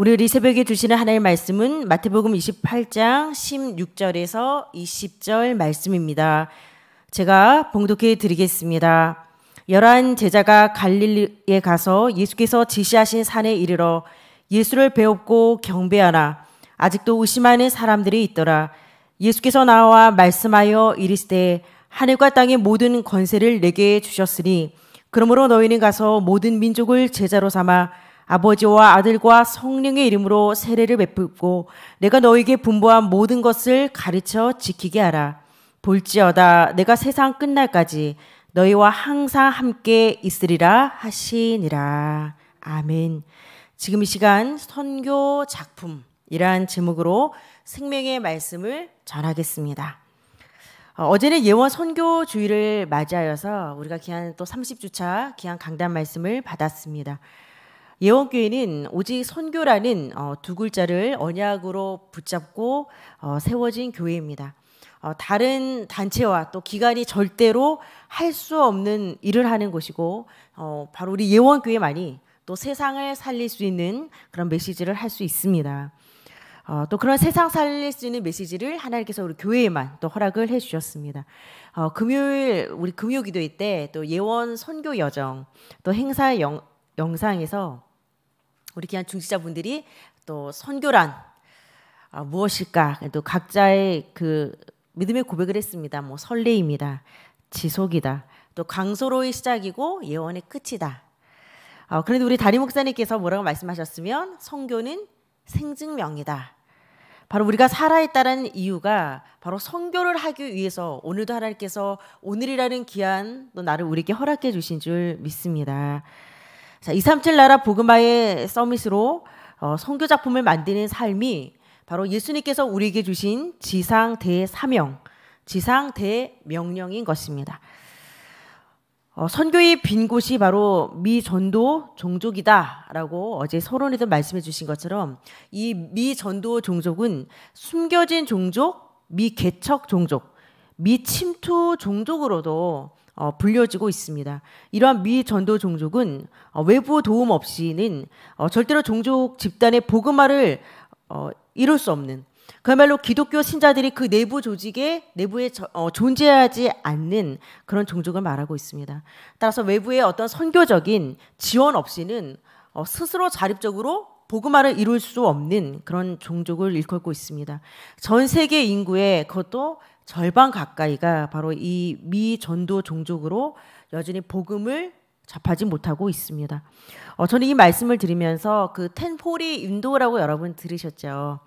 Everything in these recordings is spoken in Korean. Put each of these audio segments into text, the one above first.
우리 새벽에 주시는 하나님의 말씀은 마태복음 28장 16절에서 20절 말씀입니다. 제가 봉독해 드리겠습니다. 열한 제자가 갈릴리에 가서 예수께서 지시하신 산에 이르러 예수를 배웠고 경배하나 아직도 의심하는 사람들이 있더라. 예수께서 나와 말씀하여 이르시되 하늘과 땅의 모든 권세를 내게 주셨으니 그러므로 너희는 가서 모든 민족을 제자로 삼아 아버지와 아들과 성령의 이름으로 세례를 베풀고 내가 너에게 분부한 모든 것을 가르쳐 지키게 하라. 볼지어다 내가 세상 끝날까지 너희와 항상 함께 있으리라 하시니라. 아멘. 지금 이 시간 선교 작품이란 제목으로 생명의 말씀을 전하겠습니다. 어, 어제는 예원 선교주의를 맞이하여서 우리가 귀한 또 30주차 귀한 강단 말씀을 받았습니다. 예원교회는 오직 선교라는 어, 두 글자를 언약으로 붙잡고 어, 세워진 교회입니다. 어, 다른 단체와 또 기관이 절대로 할 수 없는 일을 하는 곳이고 어, 바로 우리 예원교회만이 또 세상을 살릴 수 있는 그런 메시지를 할 수 있습니다. 어, 또 그런 세상 살릴 수 있는 메시지를 하나님께서 우리 교회에만 또 허락을 해주셨습니다. 어, 금요일 우리 금요 기도회 때 또 예원 선교 여정 또 행사 영, 영상에서 우리 귀한 중지자분들이또 선교란 아, 무엇일까? 또 각자의 그 믿음의 고백을 했습니다. 뭐 설레입니다. 지속이다. 또 강소로의 시작이고 예언의 끝이다. 어, 그런데 우리 다리 목사님께서 뭐라고 말씀하셨으면 성교는 생증명이다. 바로 우리가 살아있다는 이유가 바로 성교를 하기 위해서 오늘도 하나님께서 오늘이라는 귀한 또 나를 우리에게 허락해 주신 줄 믿습니다. 자, 237 나라 보그마의 서밋으로 어, 성교 작품을 만드는 삶이 바로 예수님께서 우리에게 주신 지상 대사명, 지상 대명령인 것입니다. 어, 선교의 빈 곳이 바로 미전도 종족이다라고 어제 서론에도 말씀해 주신 것처럼 이 미전도 종족은 숨겨진 종족, 미개척 종족, 미침투 종족으로도 어, 불려지고 있습니다. 이러한 미 전도 종족은 어, 외부 도움 없이는 어, 절대로 종족 집단의 복음화를 어, 이룰 수 없는 그야말로 기독교 신자들이 그 내부 조직에 내부에 저, 어, 존재하지 않는 그런 종족을 말하고 있습니다. 따라서 외부의 어떤 선교적인 지원 없이는 어, 스스로 자립적으로 복음화를 이룰 수 없는 그런 종족을 일컫고 있습니다. 전 세계 인구의 그것도 절반 가까이가 바로 이 미 전도 종족으로 여전히 복음을 접하지 못하고 있습니다. 어, 저는 이 말씀을 드리면서 그 텐포리 인도라고 여러분 들으셨죠.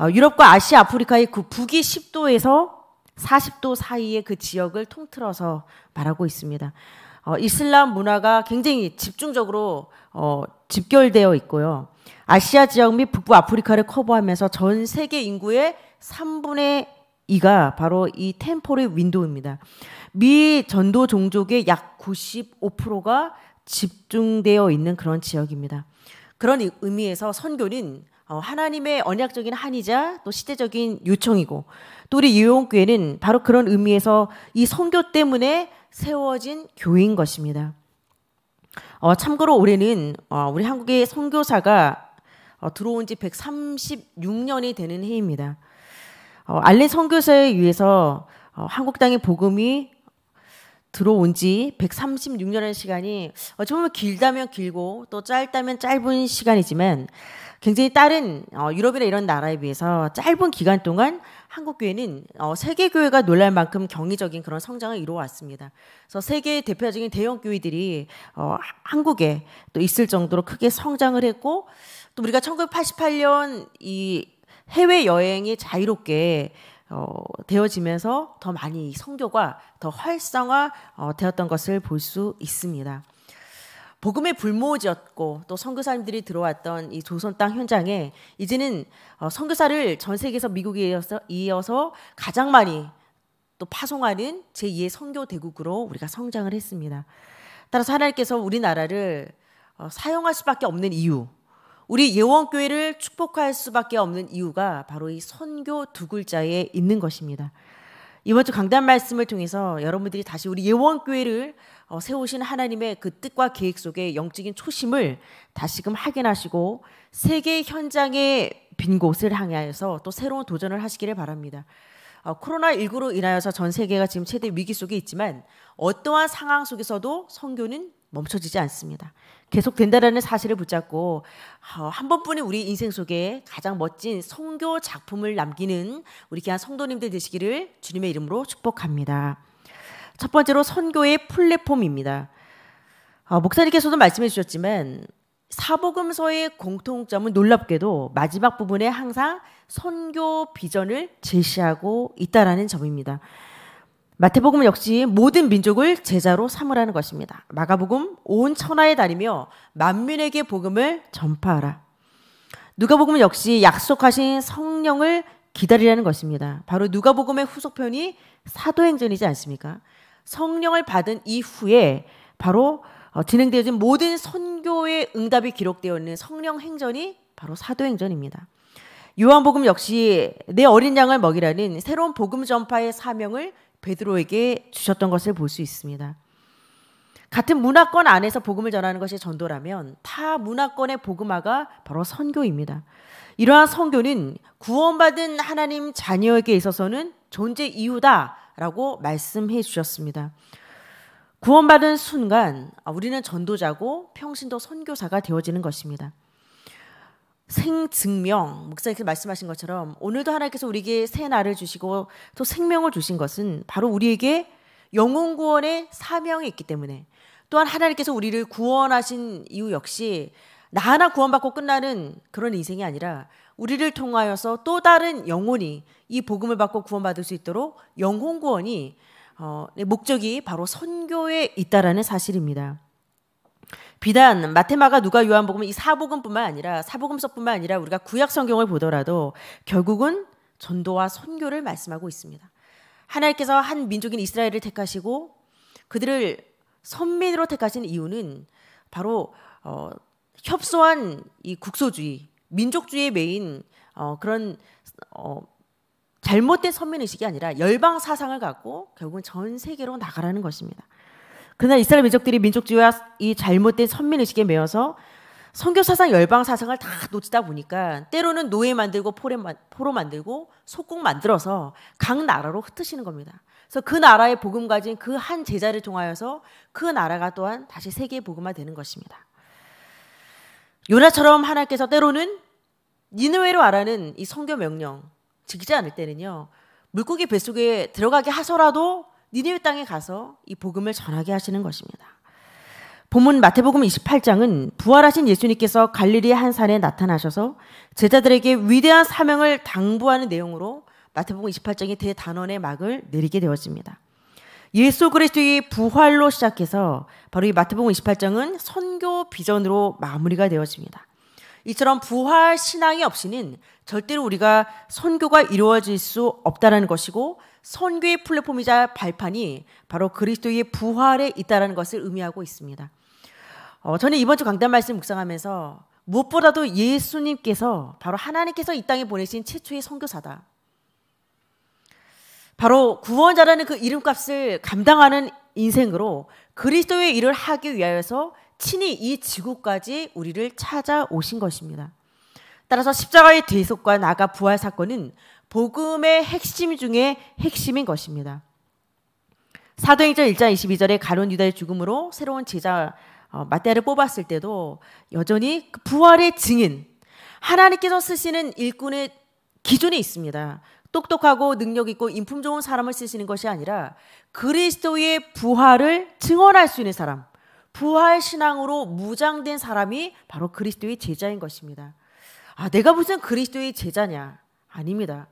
어, 유럽과 아시아, 아프리카의 그 북위 10도에서 40도 사이의 그 지역을 통틀어서 말하고 있습니다. 어, 이슬람 문화가 굉장히 집중적으로 어, 집결되어 있고요. 아시아 지역 및 북부 아프리카를 커버하면서 전 세계 인구의 3분의 이가 바로 이 템포럴 윈도우입니다. 미 전도 종족의 약 95%가 집중되어 있는 그런 지역입니다. 그런 의미에서 선교는 어, 하나님의 언약적인 한이자 또 시대적인 요청이고 또 우리 유용교회는 바로 그런 의미에서 이 선교 때문에 세워진 교회인 것입니다. 어, 참고로 올해는 어, 우리 한국의 선교사가 어, 들어온 지 136년이 되는 해입니다. 어, 알린 선교사에 의해서 어, 한국 땅의 복음이 들어온 지 136년의 시간이 어찌 보면 길다면 길고 또 짧다면 짧은 시간이지만 굉장히 다른 어, 유럽이나 이런 나라에 비해서 짧은 기간 동안 한국 교회는 어, 세계 교회가 놀랄 만큼 경이적인 그런 성장을 이루어왔습니다. 그래서 세계의 대표적인 대형 교회들이 어, 한국에 또 있을 정도로 크게 성장을 했고 또 우리가 1988년 이 해외 여행이 자유롭게 어, 되어지면서 더 많이 성교가 더 활성화 어, 되었던 것을 볼 수 있습니다. 복음의 불모지였고 또 선교사님들이 들어왔던 이 조선 땅 현장에 이제는 어, 선교사를 전 세계에서 미국에 이어서, 이어서 가장 많이 또 파송하는 제2의 선교 대국으로 우리가 성장을 했습니다. 따라서 하나님께서 우리나라를 어, 사용할 수밖에 없는 이유 우리 예원교회를 축복할 수밖에 없는 이유가 바로 이 선교 두 글자에 있는 것입니다. 이번 주 강단 말씀을 통해서 여러분들이 다시 우리 예원교회를 어, 세우신 하나님의 그 뜻과 계획 속에 영적인 초심을 다시금 확인하시고 세계 현장의 빈 곳을 향하여서 또 새로운 도전을 하시기를 바랍니다. 어, 코로나19로 인하여서 전 세계가 지금 최대 위기 속에 있지만 어떠한 상황 속에서도 선교는 멈춰지지 않습니다. 계속 된다라는 사실을 붙잡고 어, 한 번뿐인 우리 인생 속에 가장 멋진 성교 작품을 남기는 우리 귀한 성도님들 되시기를 주님의 이름으로 축복합니다. 첫 번째로 선교의 플랫폼입니다. 어, 목사님께서도 말씀해 주셨지만 사복음서의 공통점은 놀랍게도 마지막 부분에 항상 선교 비전을 제시하고 있다라는 점입니다. 마태복음 역시 모든 민족을 제자로 삼으라는 것입니다. 마가복음 온 천하에 다니며 만민에게 복음을 전파하라. 누가복음 역시 약속하신 성령을 기다리라는 것입니다. 바로 누가복음의 후속편이 사도행전이지 않습니까? 성령을 받은 이후에 바로 어, 진행되어진 모든 선교의 응답이 기록되어 있는 성령 행전이 바로 사도행전입니다. 요한복음 역시 내 어린 양을 먹이라는 새로운 복음 전파의 사명을 베드로에게 주셨던 것을 볼 수 있습니다. 같은 문화권 안에서 복음을 전하는 것이 전도라면 타 문화권의 복음화가 바로 선교입니다. 이러한 선교는 구원받은 하나님 자녀에게 있어서는 존재 이유다라고 말씀해 주셨습니다. 구원받은 순간 우리는 전도자고 평신도 선교사가 되어지는 것입니다. 생증명 목사님께서 말씀하신 것처럼 오늘도 하나님께서 우리에게 새 날을 주시고 또 생명을 주신 것은 바로 우리에게 영혼 구원의 사명이 있기 때문에 또한 하나님께서 우리를 구원하신 이유 역시 나 하나 구원받고 끝나는 그런 인생이 아니라 우리를 통하여서 또 다른 영혼이 이 복음을 받고 구원받을 수 있도록 영혼 구원이 어, 목적이 바로 선교에 있다라는 사실입니다. 비단 마테마가 누가 요한복음 이 사복음뿐만 아니라 사복음서뿐만 아니라 우리가 구약 성경을 보더라도 결국은 전도와 선교를 말씀하고 있습니다. 하나님께서 한 민족인 이스라엘을 택하시고 그들을 선민으로 택하신 이유는 바로 어, 협소한 이 국소주의, 민족주의의 메인 어, 그런 어, 잘못된 선민의식이 아니라 열방 사상을 갖고 결국은 전 세계로 나가라는 것입니다. 그날 이스라엘 민족들이 민족주의와 이 잘못된 선민의식에 매여서 성교 사상 열방 사상을 다 놓치다 보니까 때로는 노예 만들고 포로 만들고 속국 만들어서 각 나라로 흩으시는 겁니다. 그래서 그 나라의 복음 가진 그 한 제자를 통하여서 그 나라가 또한 다시 세계의 복음화 되는 것입니다. 요나처럼 하나님께서 때로는 니누웨로 알아는 이 성교 명령 지키지 않을 때는요 물고기 뱃속에 들어가게 하서라도 니네의 땅에 가서 이 복음을 전하게 하시는 것입니다. 본문 마태복음 28장은 부활하신 예수님께서 갈릴리한 산에 나타나셔서 제자들에게 위대한 사명을 당부하는 내용으로 마태복음 28장의 대단원의 막을 내리게 되었습니다. 예수 그리스도의 부활로 시작해서 바로 이 마태복음 28장은 선교 비전으로 마무리가 되었습니다. 이처럼 부활 신앙이 없이는 절대로 우리가 선교가 이루어질 수없다는 것이고 선교의 플랫폼이자 발판이 바로 그리스도의 부활에 있다는 것을 의미하고 있습니다. 어, 저는 이번 주 강단 말씀 묵상하면서 무엇보다도 예수님께서 바로 하나님께서 이 땅에 보내신 최초의 선교사다. 바로 구원자라는 그 이름값을 감당하는 인생으로 그리스도의 일을 하기 위하여서 친히 이 지구까지 우리를 찾아오신 것입니다. 따라서 십자가의 대속과 나가 부활 사건은 복음의 핵심 중에 핵심인 것입니다. 사도행전 1장 22절에 가론 유다의 죽음으로 새로운 제자 어, 마태를 뽑았을 때도 여전히 그 부활의 증인 하나님께서 쓰시는 일꾼의 기준이 있습니다. 똑똑하고 능력 있고 인품 좋은 사람을 쓰시는 것이 아니라 그리스도의 부활을 증언할 수 있는 사람, 부활 신앙으로 무장된 사람이 바로 그리스도의 제자인 것입니다. 아, 내가 무슨 그리스도의 제자냐? 아닙니다.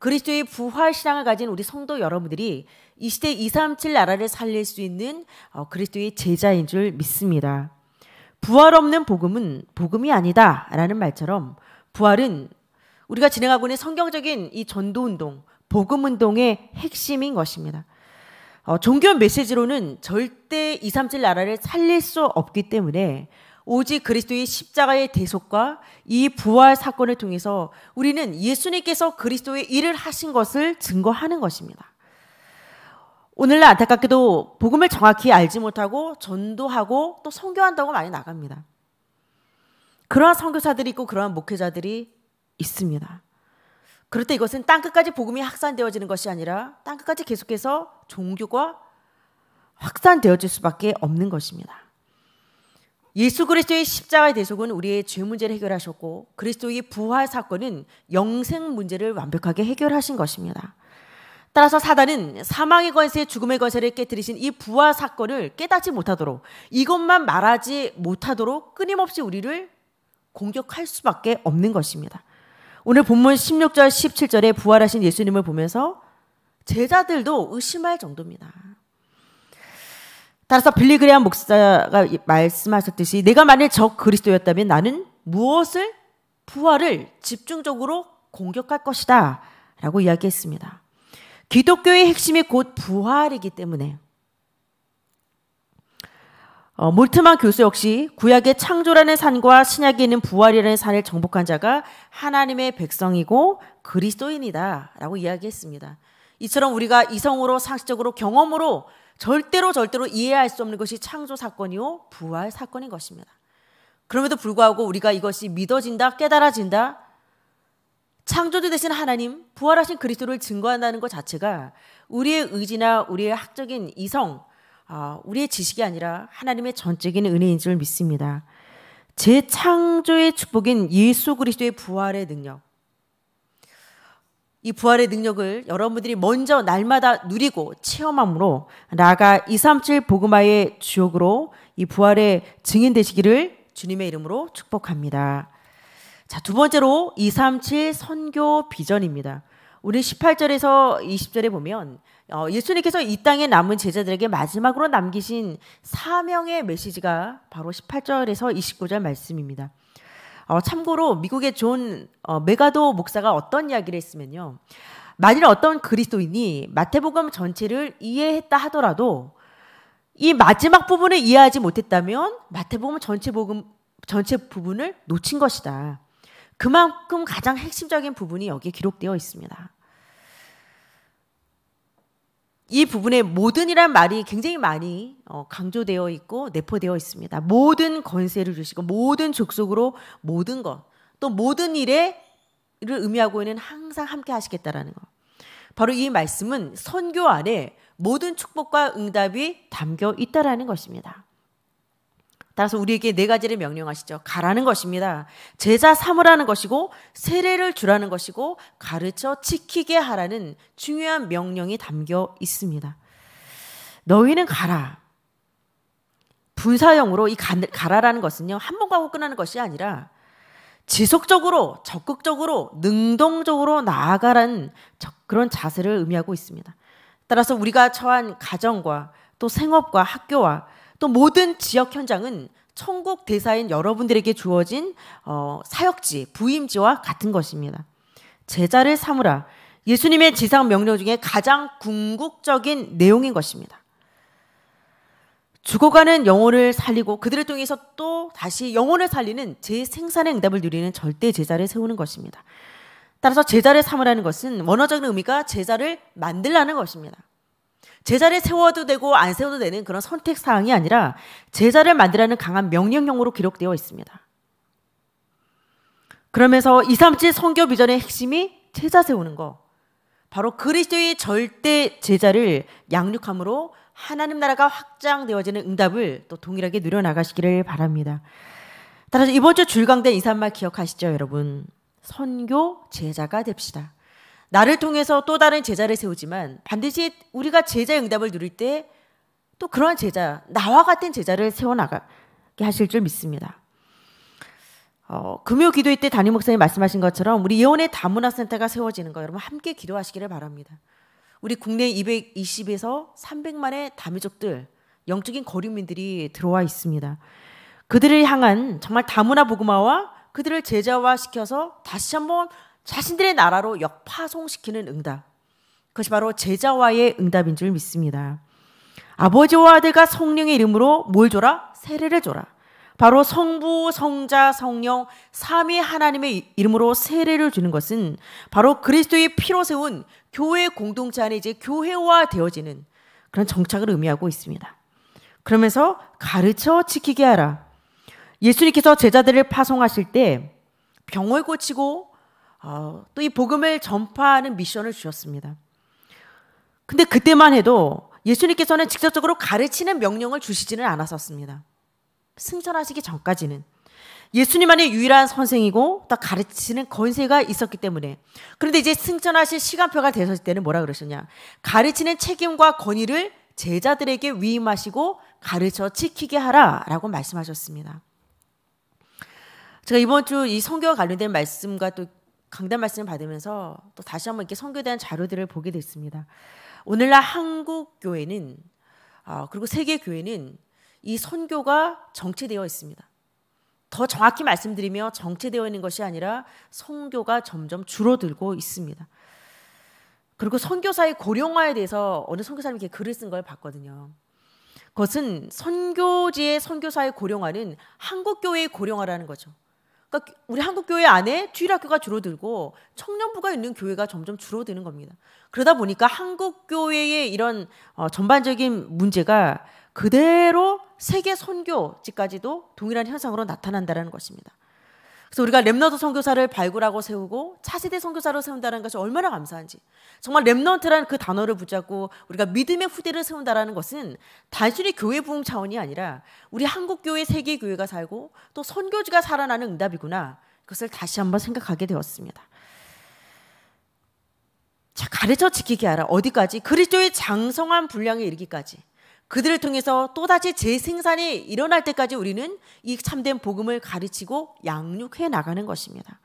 그리스도의 부활 신앙을 가진 우리 성도 여러분들이 이 시대 237 나라를 살릴 수 있는 어, 그리스도의 제자인 줄 믿습니다. 부활 없는 복음은 복음이 아니다라는 말처럼 부활은 우리가 진행하고 있는 성경적인 이 전도 운동, 복음 운동의 핵심인 것입니다. 어, 종교 메시지로는 절대 237 나라를 살릴 수 없기 때문에 오직 그리스도의 십자가의 대속과 이 부활 사건을 통해서 우리는 예수님께서 그리스도의 일을 하신 것을 증거하는 것입니다. 오늘날 안타깝게도 복음을 정확히 알지 못하고 전도하고 또 선교한다고 많이 나갑니다. 그러한 선교사들이 있고 그러한 목회자들이 있습니다. 그럴 때 이것은 땅 끝까지 복음이 확산되어지는 것이 아니라 땅 끝까지 계속해서 종교가 확산되어질 수밖에 없는 것입니다. 예수 그리스도의 십자가의 대속은 우리의 죄 문제를 해결하셨고 그리스도의 부활 사건은 영생 문제를 완벽하게 해결하신 것입니다. 따라서 사단은 사망의 권세, 죽음의 권세를 깨뜨리신 이 부활 사건을 깨닫지 못하도록 이것만 말하지 못하도록 끊임없이 우리를 공격할 수밖에 없는 것입니다. 오늘 본문 16절, 17절에 부활하신 예수님을 보면서 제자들도 의심할 정도입니다. 따라서 빌리그레한 목사가 말씀하셨듯이 내가 만일 적 그리스도였다면 나는 무엇을 부활을 집중적으로 공격할 것이다 라고 이야기했습니다. 기독교의 핵심이 곧 부활이기 때문에 어, 몰트만 교수 역시 구약의 창조라는 산과 신약에 있는 부활이라는 산을 정복한 자가 하나님의 백성이고 그리스도인이다 라고 이야기했습니다. 이처럼 우리가 이성으로 상식적으로 경험으로 절대로 절대로 이해할 수 없는 것이 창조 사건이요 부활 사건인 것입니다. 그럼에도 불구하고 우리가 이것이 믿어진다, 깨달아진다. 창조주 되신 하나님, 부활하신 그리스도를 증거한다는 것 자체가 우리의 의지나 우리의 학적인 이성, 아, 우리의 지식이 아니라 하나님의 전적인 은혜인 줄 믿습니다. 재창조의 축복인 예수 그리스도의 부활의 능력. 이 부활의 능력을 여러분들이 먼저 날마다 누리고 체험함으로 나아가 237 보그마의 주역으로 이 부활의 증인 되시기를 주님의 이름으로 축복합니다. 자, 두 번째로 237 선교 비전입니다. 우리 18절에서 20절에 보면 어, 예수님께서 이 땅에 남은 제자들에게 마지막으로 남기신 사명의 메시지가 바로 18절에서 29절 말씀입니다. 어, 참고로 미국의 존 어, 메가도 목사가 어떤 이야기를 했으면요. 만일 어떤 그리스도인이 마태복음 전체를 이해했다 하더라도 이 마지막 부분을 이해하지 못했다면 마태복음 전체 복음 전체 부분을 놓친 것이다. 그만큼 가장 핵심적인 부분이 여기에 기록되어 있습니다. 이 부분에 모든이란 말이 굉장히 많이 어, 강조되어 있고 내포되어 있습니다. 모든 권세를 주시고 모든 족속으로 모든 것, 또 모든 일에를 의미하고 있는 항상 함께 하시겠다라는 것. 바로 이 말씀은 선교 안에 모든 축복과 응답이 담겨 있다라는 것입니다. 따라서 우리에게 네 가지를 명령하시죠. 가라는 것입니다. 제자 삼으라는 것이고 세례를 주라는 것이고 가르쳐 지키게 하라는 중요한 명령이 담겨 있습니다. 너희는 가라. 분사형으로 이 가라라는 것은요. 한 번 가고 끝나는 것이 아니라 지속적으로 적극적으로 능동적으로 나아가라는 그런 자세를 의미하고 있습니다. 따라서 우리가 처한 가정과 또 생업과 학교와 또 모든 지역 현장은 천국 대사인 여러분들에게 주어진 어, 사역지, 부임지와 같은 것입니다. 제자를 삼으라. 예수님의 지상 명령 중에 가장 궁극적인 내용인 것입니다. 죽어가는 영혼을 살리고 그들을 통해서 또 다시 영혼을 살리는 재생산의 응답을 누리는 절대 제자를 세우는 것입니다. 따라서 제자를 삼으라는 것은 원어적인 의미가 제자를 만들라는 것입니다. 제자를 세워도 되고 안 세워도 되는 그런 선택 사항이 아니라 제자를 만들라는 강한 명령형으로 기록되어 있습니다. 그러면서 2, 3, 7 성교 비전의 핵심이 제자 세우는 거. 바로 그리스도의 절대 제자를 양육함으로 하나님 나라가 확장되어지는 응답을 또 동일하게 누려나가시기를 바랍니다. 따라서 이번 주 줄강된 이산말 기억하시죠, 여러분? 선교 제자가 됩시다. 나를 통해서 또 다른 제자를 세우지만 반드시 우리가 제자 응답을 누릴 때 또 그러한 제자, 나와 같은 제자를 세워나가게 하실 줄 믿습니다. 어, 금요 기도회 때 담임 목사님 말씀하신 것처럼 우리 예원의 다문화 센터가 세워지는 거 여러분 함께 기도하시기를 바랍니다. 우리 국내 220에서 300만의 다민족들, 영적인 거류민들이 들어와 있습니다. 그들을 향한 정말 다문화 복음화와 그들을 제자화 시켜서 다시 한번 자신들의 나라로 역파송시키는 응답. 그것이 바로 제자와의 응답인 줄 믿습니다. 아버지와 아들과 성령의 이름으로 뭘 줘라? 세례를 줘라. 바로 성부, 성자, 성령, 삼위 하나님의 이름으로 세례를 주는 것은 바로 그리스도의 피로 세운 교회 공동체 안에 이제 교회화 되어지는 그런 정착을 의미하고 있습니다. 그러면서 가르쳐 지키게 하라. 예수님께서 제자들을 파송하실 때 병을 고치고 아, 또이 복음을 전파하는 미션을 주셨습니다. 근데 그때만 해도 예수님께서는 직접적으로 가르치는 명령을 주시지는 않았었습니다. 승천하시기 전까지는 예수님만의 유일한 선생이고 딱 가르치는 권세가 있었기 때문에 그런데 이제 승천하실 시간표가 되었을 때는 뭐라 그러셨냐 가르치는 책임과 권위를 제자들에게 위임하시고 가르쳐 지키게 하라라고 말씀하셨습니다. 제가 이번 주 이성교 관련된 말씀과 또 강단 말씀을 받으면서 또 다시 한번 이렇게 선교에 대한 자료들을 보게 됐습니다. 오늘날 한국 교회는 어, 그리고 세계 교회는 이 선교가 정체되어 있습니다. 더 정확히 말씀드리며 정체되어 있는 것이 아니라 선교가 점점 줄어들고 있습니다. 그리고 선교사의 고령화에 대해서 어느 선교사님이 이렇게 글을 쓴 걸 봤거든요. 그것은 선교지의 선교사의 고령화는 한국 교회의 고령화라는 거죠. 그러니까 우리 한국 교회 안에 주일학교가 줄어들고 청년부가 있는 교회가 점점 줄어드는 겁니다. 그러다 보니까 한국 교회의 이런 어, 전반적인 문제가 그대로 세계 선교지까지도 동일한 현상으로 나타난다라는 것입니다. 그래서 우리가 렘너드 선교사를 발굴하고 세우고 차세대 선교사로 세운다는 것이 얼마나 감사한지 정말 렘너드라는그 단어를 붙잡고 우리가 믿음의 후대를 세운다는 것은 단순히 교회 부흥 차원이 아니라 우리 한국 교회 세계 교회가 살고 또 선교지가 살아나는 응답이구나 그것을 다시 한번 생각하게 되었습니다. 자 가르쳐 지키게 하라 어디까지 그리스도의 장성한 분량에 이르기까지 그들을 통해서 또다시 재생산이 일어날 때까지 우리는 이 참된 복음을 가르치고 양육해 나가는 것입니다.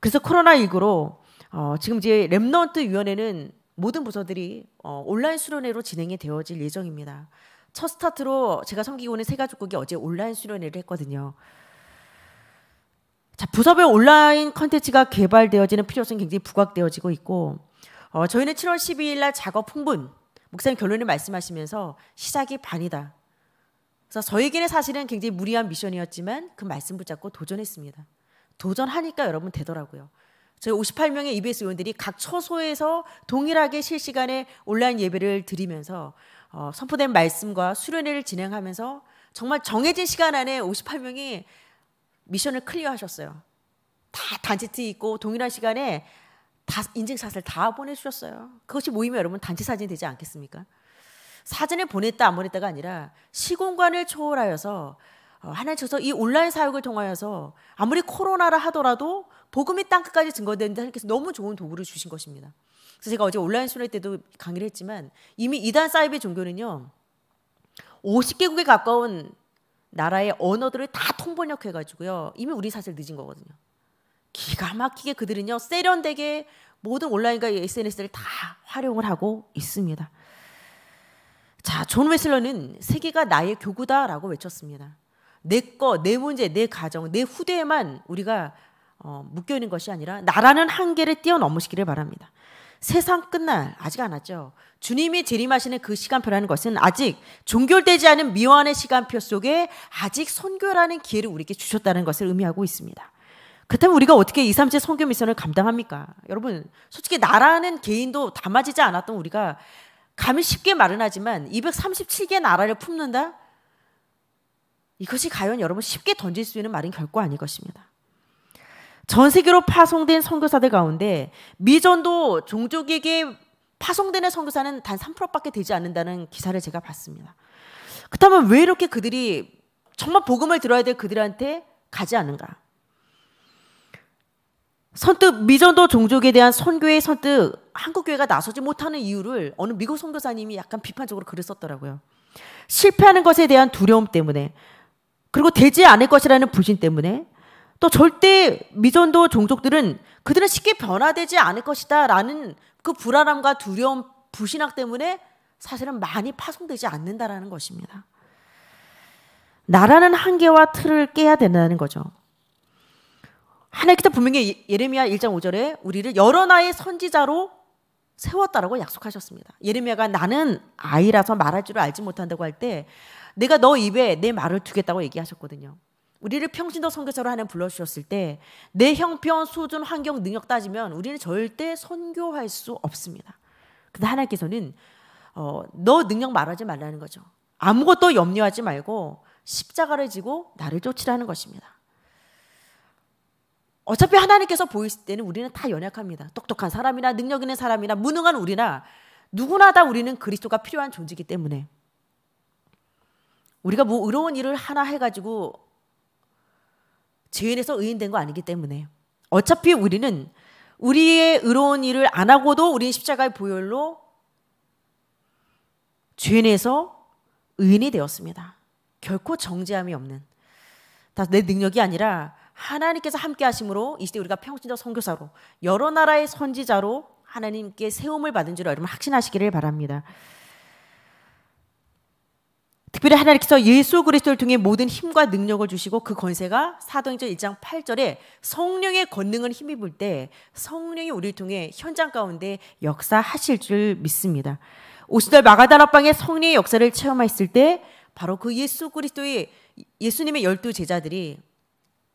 그래서 코로나19로 어, 지금 이제 랩넌트 위원회는 모든 부서들이 어, 온라인 수련회로 진행이 되어질 예정입니다. 첫 스타트로 제가 섬기고 있는 세 가족국이 어제 온라인 수련회를 했거든요. 자, 부서별 온라인 컨텐츠가 개발되어지는 필요성이 굉장히 부각되어지고 있고 어, 저희는 7월 12일 날 작업 풍분 목사님 결론을 말씀하시면서 시작이 반이다. 그래서 저에게는 사실은 굉장히 무리한 미션이었지만 그 말씀 붙잡고 도전했습니다. 도전하니까 여러분 되더라고요. 저희 58명의 EBS 요원들이 각 처소에서 동일하게 실시간에 온라인 예배를 드리면서 어, 선포된 말씀과 수련회를 진행하면서 정말 정해진 시간 안에 58명이 미션을 클리어하셨어요. 다 단체 티 있고 동일한 시간에 다 인증샷을 다 보내주셨어요. 그것이 모이면 여러분 단체 사진이 되지 않겠습니까? 사진을 보냈다 안 보냈다가 아니라 시공간을 초월하여서 어, 하나님께서 이 온라인 사역을 통하여서 아무리 코로나라 하더라도 복음이 땅끝까지 증거되는데 하나님께서 너무 좋은 도구를 주신 것입니다. 그래서 제가 어제 온라인 순회 때도 강의를 했지만 이미 이단 사이비 종교는요 50개국에 가까운 나라의 언어들을 다 통번역해가지고요 이미 우리 사실 늦은 거거든요. 기가 막히게 그들은요 세련되게 모든 온라인과 SNS를 다 활용을 하고 있습니다. 자, 존 웨슬러는 세계가 나의 교구다라고 외쳤습니다. 내 거, 내 문제, 내 가정, 내 후대에만 우리가 어, 묶여 있는 것이 아니라 나라는 한계를 뛰어넘으시기를 바랍니다. 세상 끝날 아직 안 왔죠. 주님이 재림하시는 그 시간표라는 것은 아직 종결되지 않은 미완의 시간표 속에 아직 선교라는 기회를 우리에게 주셨다는 것을 의미하고 있습니다. 그렇다면 우리가 어떻게 2, 3제 선교 미션을 감당합니까? 여러분, 솔직히 나라는 개인도 담아지지 않았던 우리가 감히 쉽게 말은 하지만 237개 나라를 품는다? 이것이 과연 여러분 쉽게 던질 수 있는 말은 결코 아닐 것입니다. 전 세계로 파송된 선교사들 가운데 미전도 종족에게 파송되는 선교사는 단 3%밖에 되지 않는다는 기사를 제가 봤습니다. 그렇다면 왜 이렇게 그들이 정말 복음을 들어야 될 그들한테 가지 않는가? 선뜻 미전도 종족에 대한 선교의 선뜻 한국 교회가 나서지 못하는 이유를 어느 미국 선교사님이 약간 비판적으로 글을 썼더라고요. 실패하는 것에 대한 두려움 때문에 그리고 되지 않을 것이라는 불신 때문에 또 절대 미전도 종족들은 그들은 쉽게 변화되지 않을 것이다 라는 그 불안함과 두려움, 불신학 때문에 사실은 많이 파송되지 않는다라는 것입니다. 나라는 한계와 틀을 깨야 된다는 거죠. 하나님께서 분명히 예, 예레미야 1장 5절에 우리를 여러 나의 선지자로 세웠다라고 약속하셨습니다. 예레미야가 나는 아이라서 말할 줄 알지 못한다고 할 때 내가 너 입에 내 말을 두겠다고 얘기하셨거든요. 우리를 평신도 선교사로 하나님 불러주셨을 때 내 형편, 수준, 환경, 능력 따지면 우리는 절대 선교할 수 없습니다. 근데 하나님께서는 어, 너 능력 말하지 말라는 거죠. 아무것도 염려하지 말고 십자가를 지고 나를 쫓으라는 것입니다. 어차피 하나님께서 보이실 때는 우리는 다 연약합니다. 똑똑한 사람이나 능력 있는 사람이나 무능한 우리나 누구나 다 우리는 그리스도가 필요한 존재이기 때문에 우리가 뭐 의로운 일을 하나 해가지고 죄인에서 의인된 거 아니기 때문에 어차피 우리는 우리의 의로운 일을 안 하고도 우리는 십자가의 보혈로 죄인에서 의인이 되었습니다. 결코 정죄함이 없는 다 내 능력이 아니라 하나님께서 함께 하심으로 이 시대 우리가 평신도 선교사로 여러 나라의 선지자로 하나님께 세움을 받은 줄 여러분 확신하시기를 바랍니다. 특별히 하나님께서 예수 그리스도를 통해 모든 힘과 능력을 주시고 그 권세가 사도행전 1장 8절에 성령의 권능을 힘입을 때 성령이 우리를 통해 현장 가운데 역사하실 줄 믿습니다. 오스달 마가다락방의 성령의 역사를 체험했을 때 바로 그 예수 그리스도의 예수님의 열두 제자들이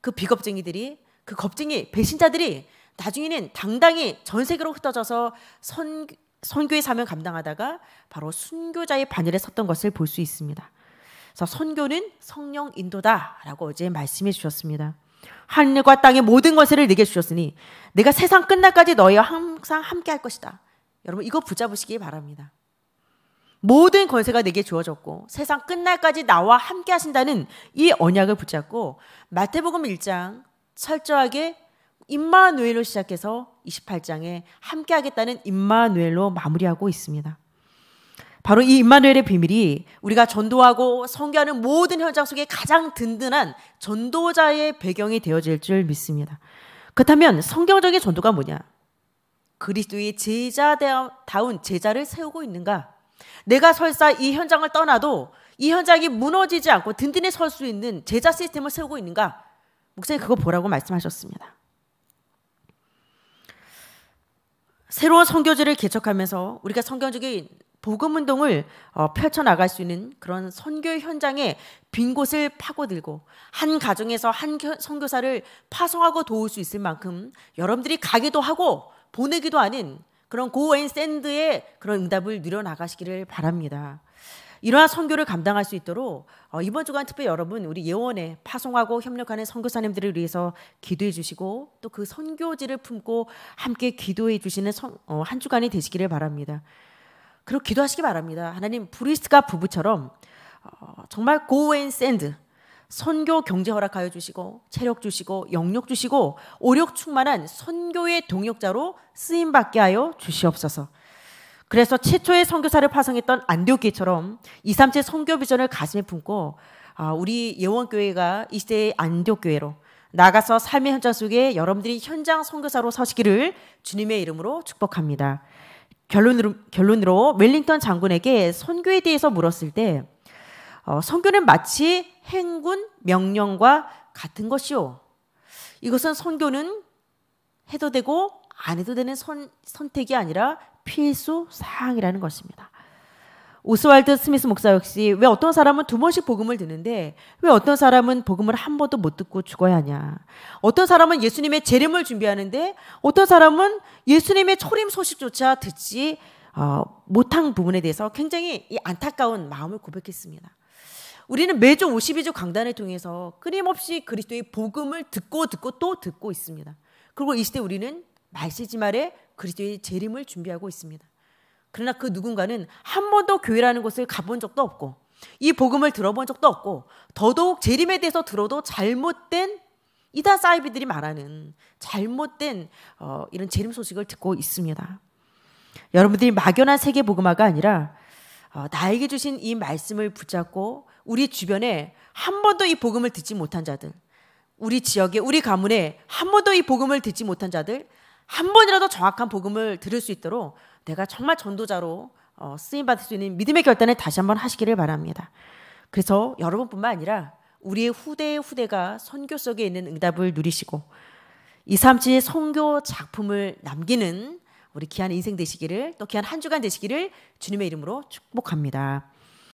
그 비겁쟁이들이 그 겁쟁이 배신자들이 나중에는 당당히 전 세계로 흩어져서 선, 선교의 사명 감당하다가 바로 순교자의 반열에 섰던 것을 볼 수 있습니다. 그래서 선교는 성령 인도다라고 어제 말씀해 주셨습니다. 하늘과 땅의 모든 것을 내게 주셨으니 내가 세상 끝날까지 너희와 항상 함께 할 것이다. 여러분 이거 붙잡으시기 바랍니다. 모든 권세가 내게 주어졌고 세상 끝날까지 나와 함께 하신다는 이 언약을 붙잡고 마태복음 1장 철저하게 임마누엘로 시작해서 28장에 함께 하겠다는 임마누엘로 마무리하고 있습니다. 바로 이 임마누엘의 비밀이 우리가 전도하고 성교하는 모든 현장 속에 가장 든든한 전도자의 배경이 되어질 줄 믿습니다. 그렇다면 성경적인 전도가 뭐냐? 그리스도의 제자다운 제자를 세우고 있는가? 내가 설사 이 현장을 떠나도 이 현장이 무너지지 않고 든든히 설 수 있는 제자 시스템을 세우고 있는가? 목사님 그거 보라고 말씀하셨습니다. 새로운 선교지를 개척하면서 우리가 성경적인 복음 운동을 어, 펼쳐 나갈 수 있는 그런 선교 현장에 빈 곳을 파고들고 한 가정에서 한 선교사를 파송하고 도울 수 있을 만큼 여러분들이 가기도 하고 보내기도 하는 그런 고앤샌드의 그런 응답을 늘어나가시기를 바랍니다. 이러한 선교를 감당할 수 있도록 어, 이번 주간 특별 여러분 우리 예원에 파송하고 협력하는 선교사님들을 위해서 기도해 주시고 또 그 선교지를 품고 함께 기도해 주시는 어, 한 주간이 되시기를 바랍니다. 그리고 기도하시기 바랍니다. 하나님 브리스가 부부처럼 어, 정말 고앤샌드 선교 경제 허락하여 주시고 체력 주시고 영력 주시고 오력 충만한 선교의 동역자로 쓰임 받게 하여 주시옵소서. 그래서 최초의 선교사를 파송했던 안디옥교처럼 2 3체 선교 비전을 가슴에 품고 아, 우리 예원교회가 이 시대의 안디옥교회로 나가서 삶의 현장 속에 여러분들이 현장 선교사로 서시기를 주님의 이름으로 축복합니다. 결론으로, 결론으로 웰링턴 장군에게 선교에 대해서 물었을 때 어, 선교는 마치 행군 명령과 같은 것이오 이것은 성교는 해도 되고 안 해도 되는 선, 선택이 아니라 필수 사항이라는 것입니다. 우스왈드 스미스 목사 역시 왜 어떤 사람은 두 번씩 복음을 듣는데 왜 어떤 사람은 복음을 한 번도 못 듣고 죽어야 하냐. 어떤 사람은 예수님의 재림을 준비하는데 어떤 사람은 예수님의 초림 소식조차 듣지 어, 못한 부분에 대해서 굉장히 안타까운 마음을 고백했습니다. 우리는 매주 52주 강단을 통해서 끊임없이 그리스도의 복음을 듣고 듣고 또 듣고 있습니다. 그리고 이 시대 우리는 말시지말에 그리스도의 재림을 준비하고 있습니다. 그러나 그 누군가는 한 번도 교회라는 곳을 가본 적도 없고 이 복음을 들어본 적도 없고 더더욱 재림에 대해서 들어도 잘못된 이다 사이비들이 말하는 잘못된 어, 이런 재림 소식을 듣고 있습니다. 여러분들이 막연한 세계 복음화가 아니라 어, 나에게 주신 이 말씀을 붙잡고 우리 주변에 한 번도 이 복음을 듣지 못한 자들, 우리 지역에, 우리 가문에 한 번도 이 복음을 듣지 못한 자들, 한 번이라도 정확한 복음을 들을 수 있도록 내가 정말 전도자로 어, 쓰임받을 수 있는 믿음의 결단을 다시 한번 하시기를 바랍니다. 그래서 여러분뿐만 아니라 우리의 후대의 후대가 선교 속에 있는 응답을 누리시고 이삼치 선교 작품을 남기는 우리 귀한 인생 되시기를 또 귀한 한 주간 되시기를 주님의 이름으로 축복합니다.